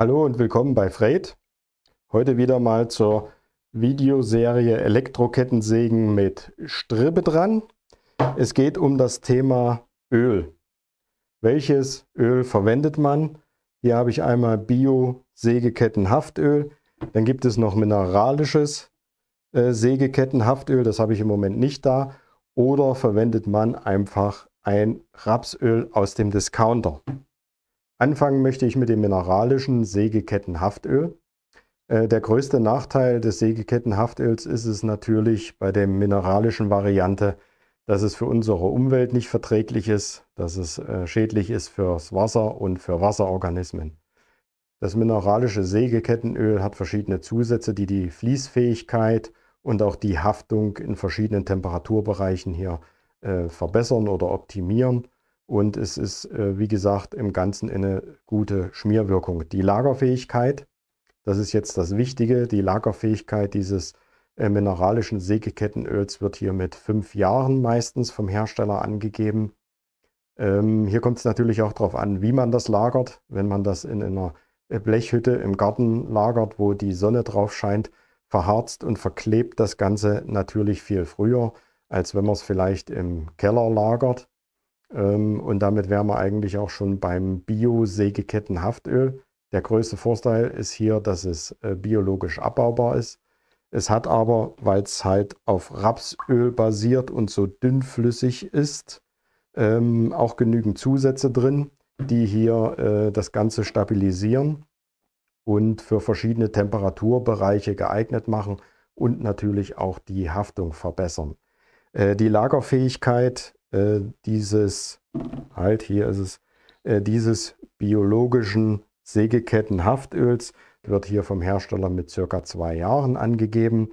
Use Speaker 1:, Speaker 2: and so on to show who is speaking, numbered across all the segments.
Speaker 1: Hallo und willkommen bei Freight. Heute wieder mal zur Videoserie Elektrokettensägen mit Strippe dran. Es geht um das Thema Öl. Welches Öl verwendet man? Hier habe ich einmal Bio-Sägekettenhaftöl. Dann gibt es noch mineralisches äh, Sägekettenhaftöl, das habe ich im Moment nicht da. Oder verwendet man einfach ein Rapsöl aus dem Discounter. Anfangen möchte ich mit dem mineralischen Sägekettenhaftöl. Äh, der größte Nachteil des Sägekettenhaftöls ist es natürlich bei der mineralischen Variante, dass es für unsere Umwelt nicht verträglich ist, dass es äh, schädlich ist fürs Wasser und für Wasserorganismen. Das mineralische Sägekettenöl hat verschiedene Zusätze, die die Fließfähigkeit und auch die Haftung in verschiedenen Temperaturbereichen hier äh, verbessern oder optimieren. Und es ist, äh, wie gesagt, im Ganzen eine gute Schmierwirkung. Die Lagerfähigkeit, das ist jetzt das Wichtige, die Lagerfähigkeit dieses äh, mineralischen Sägekettenöls wird hier mit fünf Jahren meistens vom Hersteller angegeben. Ähm, hier kommt es natürlich auch darauf an, wie man das lagert. Wenn man das in einer äh, Blechhütte im Garten lagert, wo die Sonne drauf scheint, verharzt und verklebt das Ganze natürlich viel früher, als wenn man es vielleicht im Keller lagert. Ähm, und damit wären wir eigentlich auch schon beim Bio-Sägekettenhaftöl. Der größte Vorteil ist hier, dass es äh, biologisch abbaubar ist. Es hat aber, weil es halt auf Rapsöl basiert und so dünnflüssig ist, ähm, auch genügend Zusätze drin, die hier äh, das Ganze stabilisieren und für verschiedene Temperaturbereiche geeignet machen und natürlich auch die Haftung verbessern. Äh, die Lagerfähigkeit äh, dieses, halt hier ist es, äh, dieses biologischen Sägekettenhaftöls wird hier vom Hersteller mit circa zwei Jahren angegeben.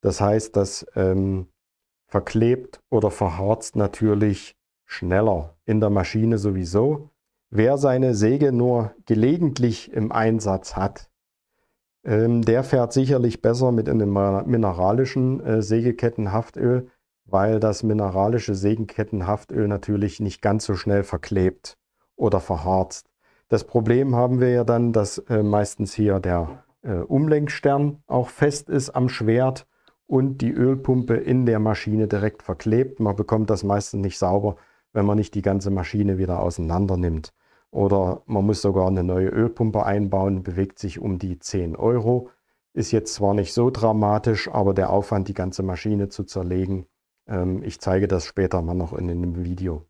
Speaker 1: Das heißt, das ähm, verklebt oder verharzt natürlich schneller in der Maschine sowieso. Wer seine Säge nur gelegentlich im Einsatz hat, ähm, der fährt sicherlich besser mit einem mineralischen äh, Sägekettenhaftöl, weil das mineralische Segenkettenhaftöl natürlich nicht ganz so schnell verklebt oder verharzt. Das Problem haben wir ja dann, dass äh, meistens hier der äh, Umlenkstern auch fest ist am Schwert und die Ölpumpe in der Maschine direkt verklebt. Man bekommt das meistens nicht sauber, wenn man nicht die ganze Maschine wieder auseinander nimmt. Oder man muss sogar eine neue Ölpumpe einbauen, bewegt sich um die 10 Euro. Ist jetzt zwar nicht so dramatisch, aber der Aufwand, die ganze Maschine zu zerlegen, ähm, ich zeige das später mal noch in einem Video.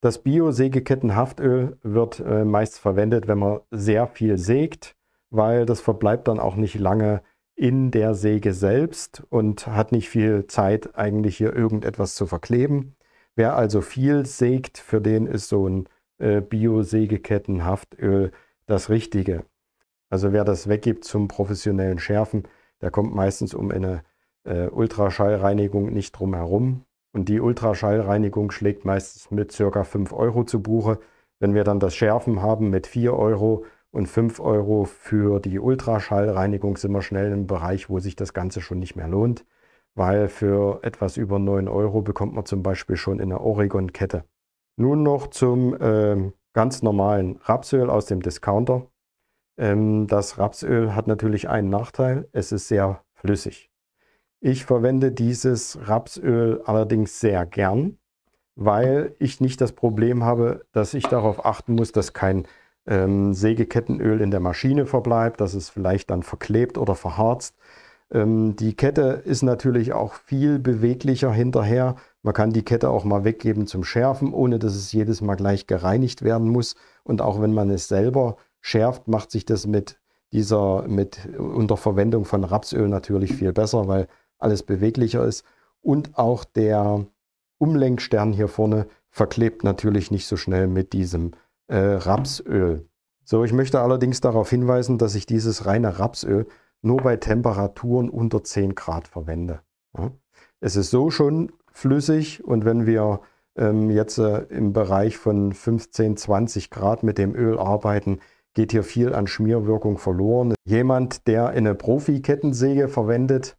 Speaker 1: Das Bio-Sägekettenhaftöl wird äh, meist verwendet, wenn man sehr viel sägt, weil das verbleibt dann auch nicht lange in der Säge selbst und hat nicht viel Zeit, eigentlich hier irgendetwas zu verkleben. Wer also viel sägt, für den ist so ein äh, Bio-Sägekettenhaftöl das Richtige. Also wer das weggibt zum professionellen Schärfen, der kommt meistens um eine äh, Ultraschallreinigung nicht drumherum. Und die Ultraschallreinigung schlägt meistens mit circa 5 Euro zu Buche. Wenn wir dann das Schärfen haben mit 4 Euro und 5 Euro für die Ultraschallreinigung, sind wir schnell im Bereich, wo sich das Ganze schon nicht mehr lohnt, weil für etwas über 9 Euro bekommt man zum Beispiel schon in der Oregon-Kette. Nun noch zum äh, ganz normalen Rapsöl aus dem Discounter. Ähm, das Rapsöl hat natürlich einen Nachteil, es ist sehr flüssig. Ich verwende dieses Rapsöl allerdings sehr gern, weil ich nicht das Problem habe, dass ich darauf achten muss, dass kein ähm, Sägekettenöl in der Maschine verbleibt, dass es vielleicht dann verklebt oder verharzt. Ähm, die Kette ist natürlich auch viel beweglicher hinterher. Man kann die Kette auch mal weggeben zum Schärfen, ohne dass es jedes Mal gleich gereinigt werden muss. Und auch wenn man es selber schärft, macht sich das mit dieser, mit unter Verwendung von Rapsöl natürlich viel besser, weil alles beweglicher ist. Und auch der Umlenkstern hier vorne verklebt natürlich nicht so schnell mit diesem äh, Rapsöl. So, ich möchte allerdings darauf hinweisen, dass ich dieses reine Rapsöl nur bei Temperaturen unter 10 Grad verwende. Ja. Es ist so schon flüssig und wenn wir ähm, jetzt äh, im Bereich von 15, 20 Grad mit dem Öl arbeiten, geht hier viel an Schmierwirkung verloren. Jemand, der eine Profi-Kettensäge verwendet,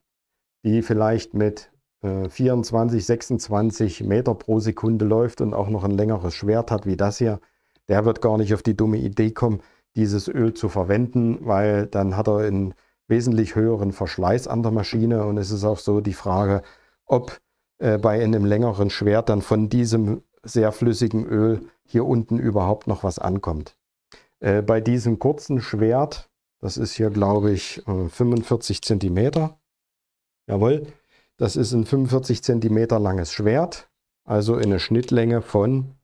Speaker 1: die vielleicht mit 24, äh, 26 Meter pro Sekunde läuft und auch noch ein längeres Schwert hat wie das hier, der wird gar nicht auf die dumme Idee kommen, dieses Öl zu verwenden, weil dann hat er einen wesentlich höheren Verschleiß an der Maschine und es ist auch so die Frage, ob äh, bei einem längeren Schwert dann von diesem sehr flüssigen Öl hier unten überhaupt noch was ankommt. Äh, bei diesem kurzen Schwert, das ist hier glaube ich 45 äh, Zentimeter, Jawohl, das ist ein 45 cm langes Schwert, also in einer Schnittlänge von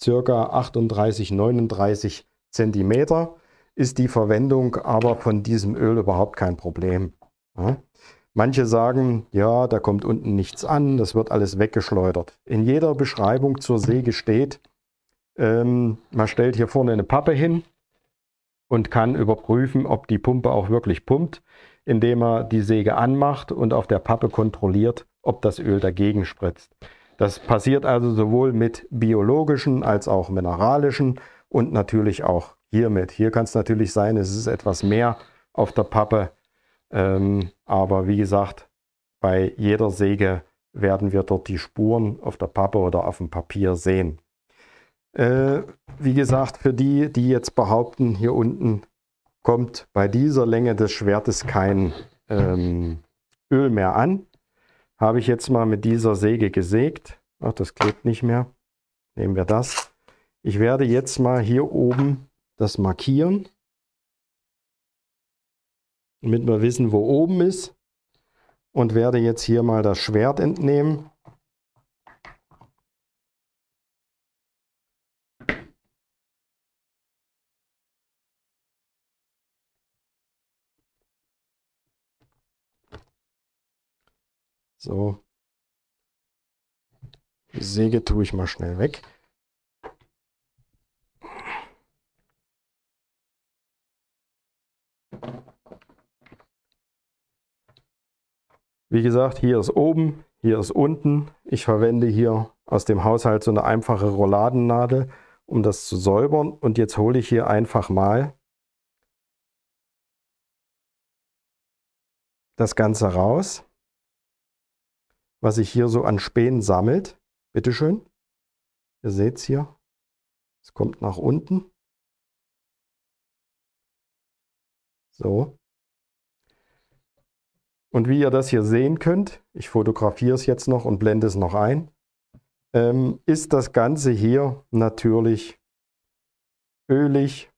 Speaker 1: circa 38, 39 cm ist die Verwendung aber von diesem Öl überhaupt kein Problem. Ja? Manche sagen, ja, da kommt unten nichts an, das wird alles weggeschleudert. In jeder Beschreibung zur Säge steht, ähm, man stellt hier vorne eine Pappe hin und kann überprüfen, ob die Pumpe auch wirklich pumpt indem er die Säge anmacht und auf der Pappe kontrolliert, ob das Öl dagegen spritzt. Das passiert also sowohl mit biologischen als auch mineralischen und natürlich auch hiermit. Hier kann es natürlich sein, es ist etwas mehr auf der Pappe, ähm, aber wie gesagt, bei jeder Säge werden wir dort die Spuren auf der Pappe oder auf dem Papier sehen. Äh, wie gesagt, für die, die jetzt behaupten, hier unten kommt bei dieser Länge des Schwertes kein ähm, Öl mehr an. Habe ich jetzt mal mit dieser Säge gesägt. Ach, das klebt nicht mehr. Nehmen wir das. Ich werde jetzt mal hier oben das markieren, damit wir wissen, wo oben ist. Und werde jetzt hier mal das Schwert entnehmen So. Die Säge tue ich mal schnell weg. Wie gesagt, hier ist oben, hier ist unten. Ich verwende hier aus dem Haushalt so eine einfache Rolladennadel, um das zu säubern. Und jetzt hole ich hier einfach mal das Ganze raus was sich hier so an Spänen sammelt. Bitteschön. Ihr seht es hier. Es kommt nach unten. So. Und wie ihr das hier sehen könnt, ich fotografiere es jetzt noch und blende es noch ein, ähm, ist das Ganze hier natürlich ölig,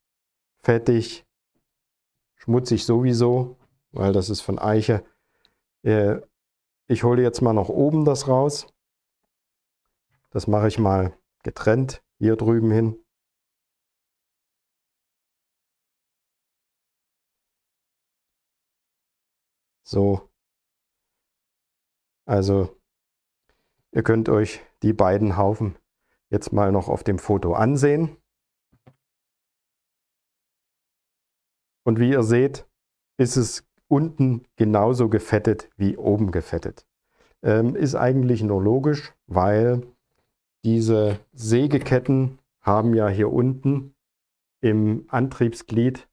Speaker 1: fettig, schmutzig sowieso, weil das ist von Eiche. Äh, ich hole jetzt mal nach oben das raus. Das mache ich mal getrennt hier drüben hin. So. Also, ihr könnt euch die beiden Haufen jetzt mal noch auf dem Foto ansehen. Und wie ihr seht, ist es unten genauso gefettet wie oben gefettet. Ähm, ist eigentlich nur logisch, weil diese Sägeketten haben ja hier unten im Antriebsglied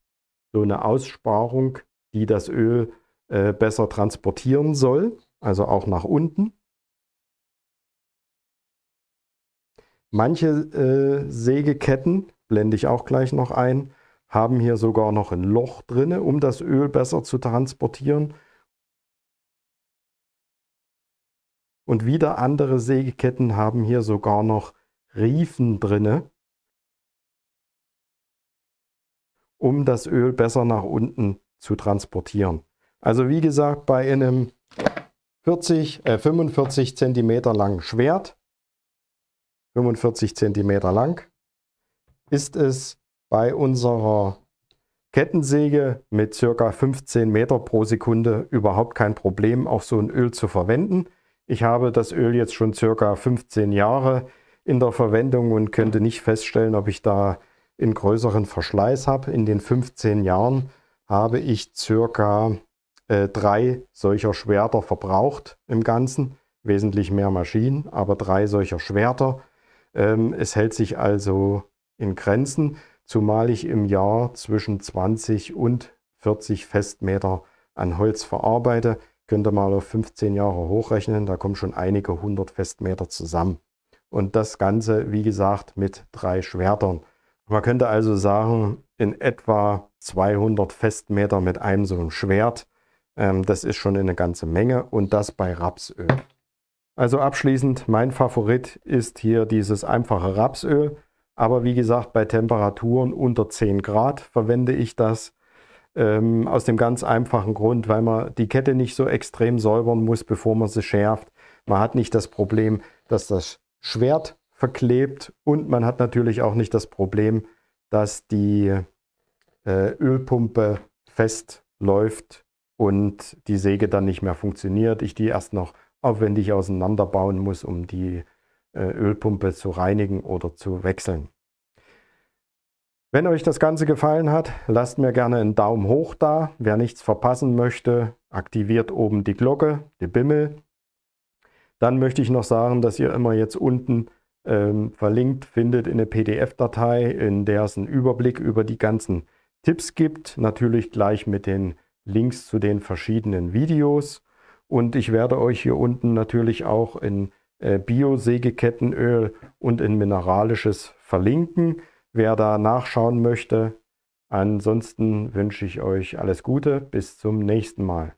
Speaker 1: so eine Aussparung, die das Öl äh, besser transportieren soll, also auch nach unten. Manche äh, Sägeketten, blende ich auch gleich noch ein, haben hier sogar noch ein Loch drin, um das Öl besser zu transportieren. Und wieder andere Sägeketten haben hier sogar noch Riefen drin, um das Öl besser nach unten zu transportieren. Also wie gesagt, bei einem 40, äh 45 cm langen Schwert, 45 cm lang, ist es bei unserer Kettensäge mit ca. 15 Meter pro Sekunde überhaupt kein Problem, auch so ein Öl zu verwenden. Ich habe das Öl jetzt schon ca. 15 Jahre in der Verwendung und könnte nicht feststellen, ob ich da einen größeren Verschleiß habe. In den 15 Jahren habe ich ca. äh, drei solcher Schwerter verbraucht im Ganzen. Wesentlich mehr Maschinen, aber drei solcher Schwerter. Ähm, es hält sich also in Grenzen zumal ich im Jahr zwischen 20 und 40 Festmeter an Holz verarbeite. Könnt ihr mal auf 15 Jahre hochrechnen, da kommen schon einige hundert Festmeter zusammen. Und das Ganze, wie gesagt, mit drei Schwertern. Man könnte also sagen, in etwa 200 Festmeter mit einem so einem Schwert. Ähm, das ist schon eine ganze Menge und das bei Rapsöl. Also abschließend, mein Favorit ist hier dieses einfache Rapsöl. Aber wie gesagt, bei Temperaturen unter 10 Grad verwende ich das ähm, aus dem ganz einfachen Grund, weil man die Kette nicht so extrem säubern muss, bevor man sie schärft. Man hat nicht das Problem, dass das Schwert verklebt und man hat natürlich auch nicht das Problem, dass die äh, Ölpumpe festläuft und die Säge dann nicht mehr funktioniert. Ich die erst noch aufwendig auseinanderbauen muss, um die äh, Ölpumpe zu reinigen oder zu wechseln. Wenn euch das Ganze gefallen hat, lasst mir gerne einen Daumen hoch da. Wer nichts verpassen möchte, aktiviert oben die Glocke, die Bimmel. Dann möchte ich noch sagen, dass ihr immer jetzt unten ähm, verlinkt findet in der PDF-Datei, in der es einen Überblick über die ganzen Tipps gibt. Natürlich gleich mit den Links zu den verschiedenen Videos. Und ich werde euch hier unten natürlich auch in äh, Bio-Sägekettenöl und in mineralisches verlinken, wer da nachschauen möchte. Ansonsten wünsche ich euch alles Gute, bis zum nächsten Mal.